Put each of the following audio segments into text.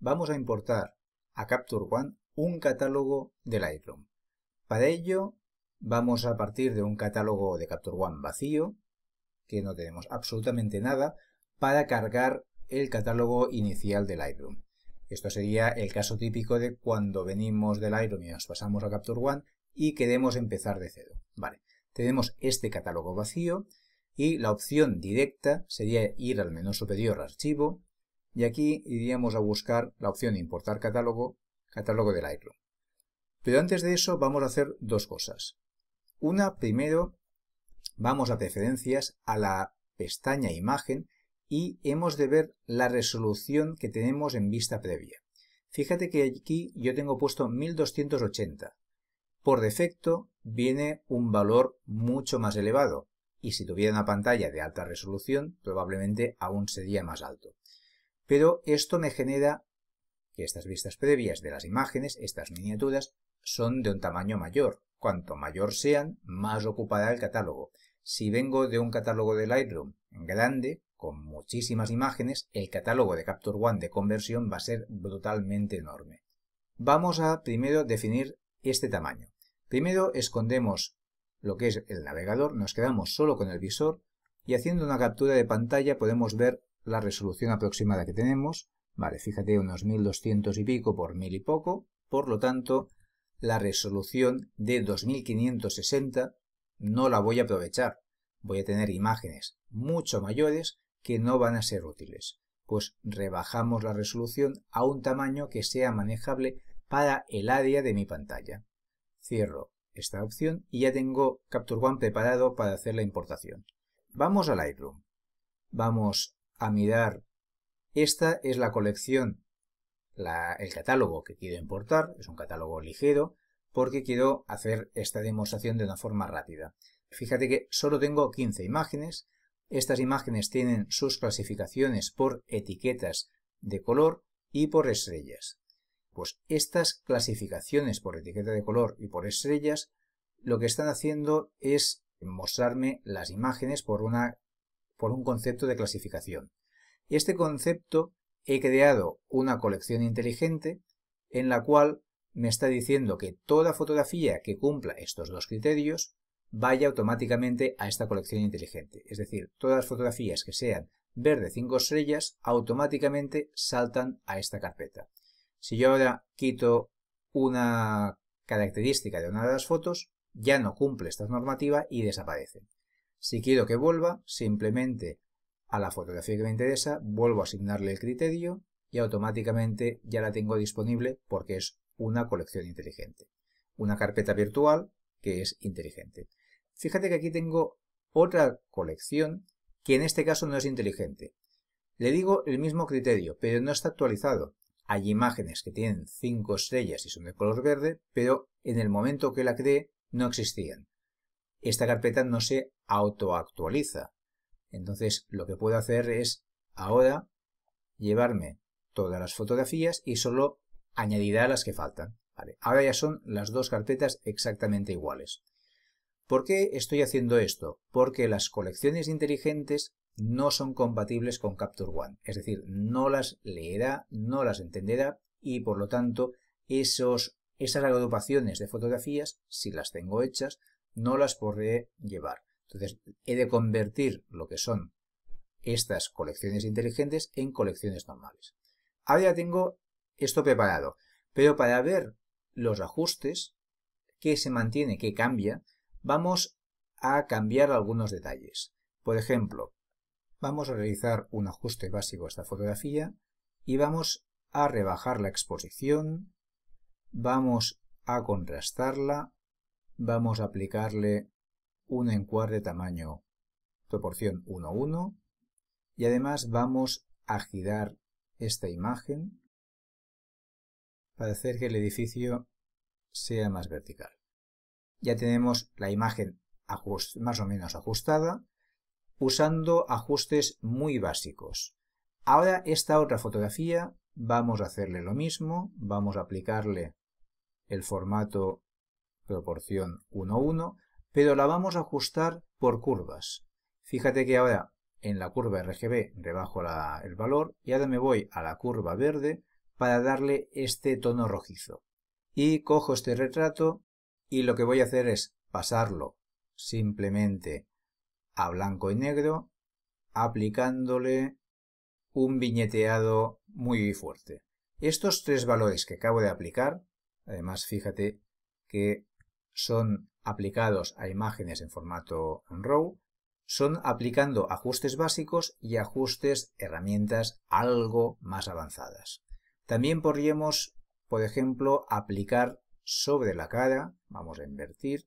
vamos a importar a Capture One un catálogo de Lightroom. Para ello vamos a partir de un catálogo de Capture One vacío, que no tenemos absolutamente nada, para cargar el catálogo inicial de Lightroom. Esto sería el caso típico de cuando venimos de Lightroom y nos pasamos a Capture One y queremos empezar de cero. Vale, tenemos este catálogo vacío y la opción directa sería ir al menú superior Archivo, y aquí iríamos a buscar la opción de importar catálogo, catálogo de Lightroom. Pero antes de eso vamos a hacer dos cosas. Una, primero, vamos a preferencias, a la pestaña imagen y hemos de ver la resolución que tenemos en vista previa. Fíjate que aquí yo tengo puesto 1280. Por defecto viene un valor mucho más elevado y si tuviera una pantalla de alta resolución probablemente aún sería más alto pero esto me genera que estas vistas previas de las imágenes, estas miniaturas, son de un tamaño mayor. Cuanto mayor sean, más ocupará el catálogo. Si vengo de un catálogo de Lightroom grande, con muchísimas imágenes, el catálogo de Capture One de conversión va a ser brutalmente enorme. Vamos a primero definir este tamaño. Primero escondemos lo que es el navegador, nos quedamos solo con el visor y haciendo una captura de pantalla podemos ver la resolución aproximada que tenemos, vale, fíjate, unos 1200 y pico por mil y poco, por lo tanto, la resolución de 2560 no la voy a aprovechar. Voy a tener imágenes mucho mayores que no van a ser útiles. Pues rebajamos la resolución a un tamaño que sea manejable para el área de mi pantalla. Cierro esta opción y ya tengo Capture One preparado para hacer la importación. Vamos a Lightroom. Vamos a mirar. Esta es la colección, el catálogo que quiero importar, es un catálogo ligero, porque quiero hacer esta demostración de una forma rápida. Fíjate que solo tengo 15 imágenes, estas imágenes tienen sus clasificaciones por etiquetas de color y por estrellas. Pues estas clasificaciones por etiqueta de color y por estrellas lo que están haciendo es mostrarme las imágenes por una por un concepto de clasificación. Y este concepto he creado una colección inteligente en la cual me está diciendo que toda fotografía que cumpla estos dos criterios vaya automáticamente a esta colección inteligente. Es decir, todas las fotografías que sean verde 5 estrellas automáticamente saltan a esta carpeta. Si yo ahora quito una característica de una de las fotos, ya no cumple esta normativa y desaparece. Si quiero que vuelva, simplemente a la fotografía que me interesa, vuelvo a asignarle el criterio y automáticamente ya la tengo disponible porque es una colección inteligente. Una carpeta virtual que es inteligente. Fíjate que aquí tengo otra colección que en este caso no es inteligente. Le digo el mismo criterio, pero no está actualizado. Hay imágenes que tienen cinco estrellas y son de color verde, pero en el momento que la creé no existían esta carpeta no se autoactualiza. Entonces lo que puedo hacer es ahora llevarme todas las fotografías y solo añadirá las que faltan. Ahora ya son las dos carpetas exactamente iguales. ¿Por qué estoy haciendo esto? Porque las colecciones inteligentes no son compatibles con Capture One. Es decir, no las leerá, no las entenderá y por lo tanto esos, esas agrupaciones de fotografías, si las tengo hechas, no las podré llevar. Entonces, he de convertir lo que son estas colecciones inteligentes en colecciones normales. Ahora ya tengo esto preparado, pero para ver los ajustes, qué se mantiene, qué cambia, vamos a cambiar algunos detalles. Por ejemplo, vamos a realizar un ajuste básico a esta fotografía y vamos a rebajar la exposición, vamos a contrastarla vamos a aplicarle un encuadre tamaño proporción 1-1. y además vamos a girar esta imagen para hacer que el edificio sea más vertical. Ya tenemos la imagen más o menos ajustada usando ajustes muy básicos. Ahora esta otra fotografía vamos a hacerle lo mismo, vamos a aplicarle el formato proporción 1, 1, pero la vamos a ajustar por curvas. Fíjate que ahora en la curva RGB rebajo el valor y ahora me voy a la curva verde para darle este tono rojizo. Y cojo este retrato y lo que voy a hacer es pasarlo simplemente a blanco y negro aplicándole un viñeteado muy fuerte. Estos tres valores que acabo de aplicar, además fíjate que son aplicados a imágenes en formato RAW, son aplicando ajustes básicos y ajustes herramientas algo más avanzadas. También podríamos, por ejemplo, aplicar sobre la cara, vamos a invertir,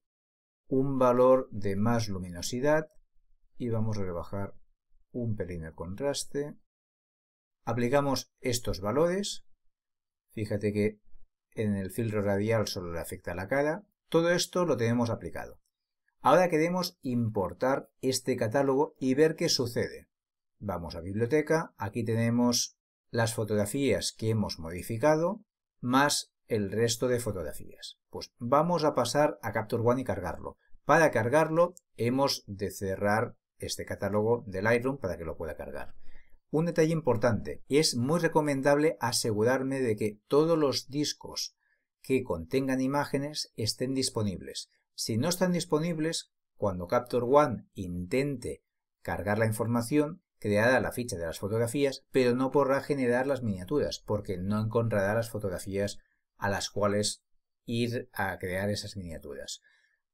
un valor de más luminosidad y vamos a rebajar un pelín el contraste. Aplicamos estos valores. Fíjate que en el filtro radial solo le afecta la cara. Todo esto lo tenemos aplicado. Ahora queremos importar este catálogo y ver qué sucede. Vamos a biblioteca, aquí tenemos las fotografías que hemos modificado más el resto de fotografías. Pues vamos a pasar a Capture One y cargarlo. Para cargarlo hemos de cerrar este catálogo de Lightroom para que lo pueda cargar. Un detalle importante, es muy recomendable asegurarme de que todos los discos que contengan imágenes estén disponibles. Si no están disponibles, cuando Capture One intente cargar la información, creará la ficha de las fotografías, pero no podrá generar las miniaturas, porque no encontrará las fotografías a las cuales ir a crear esas miniaturas.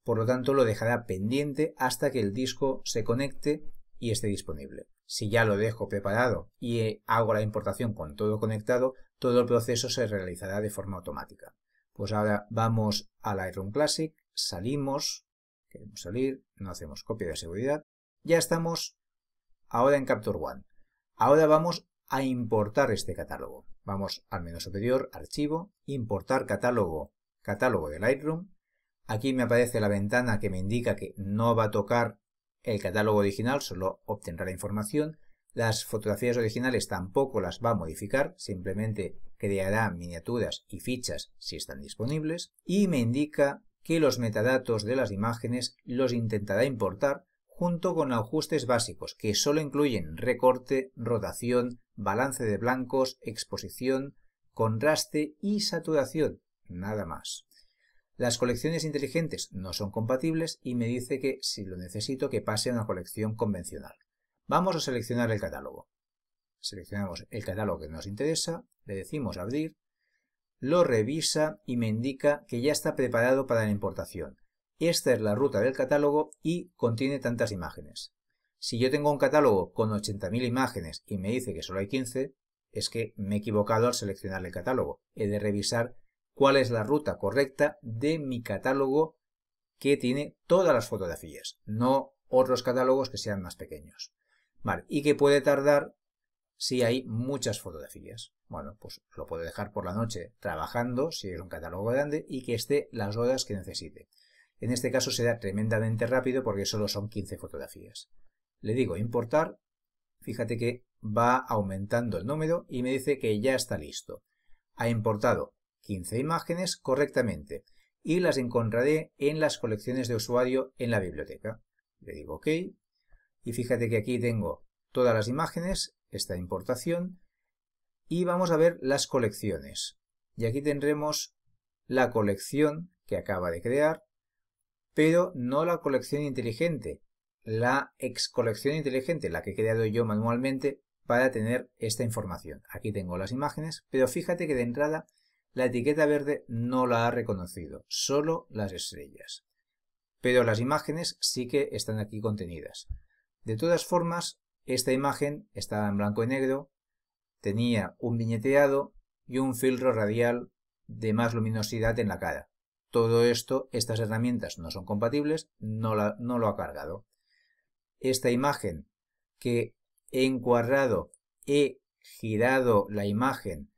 Por lo tanto, lo dejará pendiente hasta que el disco se conecte y esté disponible. Si ya lo dejo preparado y hago la importación con todo conectado, todo el proceso se realizará de forma automática. Pues ahora vamos a Lightroom Classic, salimos, queremos salir, no hacemos copia de seguridad, ya estamos ahora en Capture One. Ahora vamos a importar este catálogo. Vamos al menú superior, archivo, importar catálogo, catálogo de Lightroom. Aquí me aparece la ventana que me indica que no va a tocar el catálogo original, solo obtendrá la información. Las fotografías originales tampoco las va a modificar, simplemente creará miniaturas y fichas si están disponibles, y me indica que los metadatos de las imágenes los intentará importar junto con ajustes básicos que solo incluyen recorte, rotación, balance de blancos, exposición, contraste y saturación, nada más. Las colecciones inteligentes no son compatibles y me dice que si lo necesito que pase a una colección convencional. Vamos a seleccionar el catálogo. Seleccionamos el catálogo que nos interesa, le decimos abrir, lo revisa y me indica que ya está preparado para la importación. Esta es la ruta del catálogo y contiene tantas imágenes. Si yo tengo un catálogo con 80.000 imágenes y me dice que solo hay 15, es que me he equivocado al seleccionar el catálogo. He de revisar cuál es la ruta correcta de mi catálogo que tiene todas las fotografías, no otros catálogos que sean más pequeños y que puede tardar si hay muchas fotografías. Bueno, pues lo puedo dejar por la noche trabajando, si es un catálogo grande, y que esté las horas que necesite. En este caso será tremendamente rápido porque solo son 15 fotografías. Le digo importar, fíjate que va aumentando el número y me dice que ya está listo. Ha importado 15 imágenes correctamente y las encontraré en las colecciones de usuario en la biblioteca. Le digo OK y fíjate que aquí tengo todas las imágenes, esta importación, y vamos a ver las colecciones. Y aquí tendremos la colección que acaba de crear, pero no la colección inteligente, la ex colección inteligente, la que he creado yo manualmente para tener esta información. Aquí tengo las imágenes, pero fíjate que de entrada la etiqueta verde no la ha reconocido, solo las estrellas. Pero las imágenes sí que están aquí contenidas. De todas formas, esta imagen estaba en blanco y negro, tenía un viñeteado y un filtro radial de más luminosidad en la cara. Todo esto, estas herramientas no son compatibles, no, lo ha cargado. Esta imagen que he encuadrado, he girado la imagen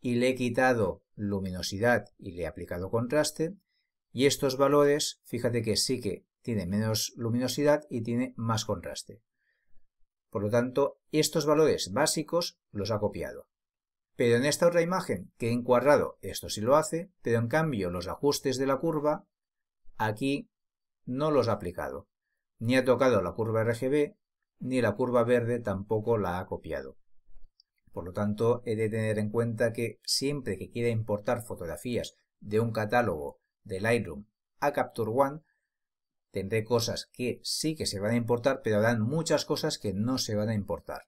y le he quitado luminosidad y le he aplicado contraste. Y estos valores, fíjate que sí que tiene menos luminosidad y tiene más contraste. Por lo tanto, estos valores básicos los ha copiado. Pero en esta otra imagen que he encuadrado, esto sí lo hace, pero en cambio los ajustes de la curva aquí no los ha aplicado. Ni ha tocado la curva RGB, ni la curva verde tampoco la ha copiado. Por lo tanto, he de tener en cuenta que siempre que quiera importar fotografías de un catálogo de Lightroom a Capture One, Tendré cosas que sí que se van a importar, pero habrán muchas cosas que no se van a importar.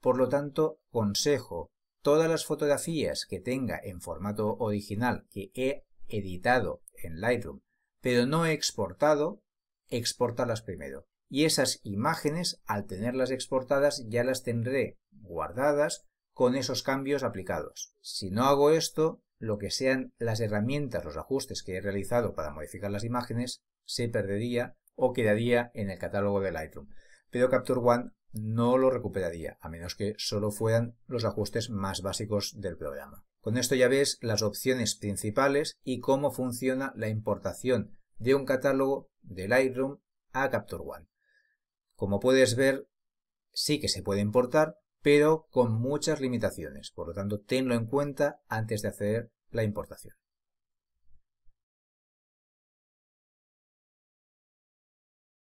Por lo tanto, consejo, todas las fotografías que tenga en formato original que he editado en Lightroom, pero no he exportado, exportarlas primero. Y esas imágenes, al tenerlas exportadas, ya las tendré guardadas con esos cambios aplicados. Si no hago esto, lo que sean las herramientas, los ajustes que he realizado para modificar las imágenes, se perdería o quedaría en el catálogo de Lightroom, pero Capture One no lo recuperaría, a menos que solo fueran los ajustes más básicos del programa. Con esto ya ves las opciones principales y cómo funciona la importación de un catálogo de Lightroom a Capture One. Como puedes ver, sí que se puede importar, pero con muchas limitaciones. Por lo tanto, tenlo en cuenta antes de hacer la importación.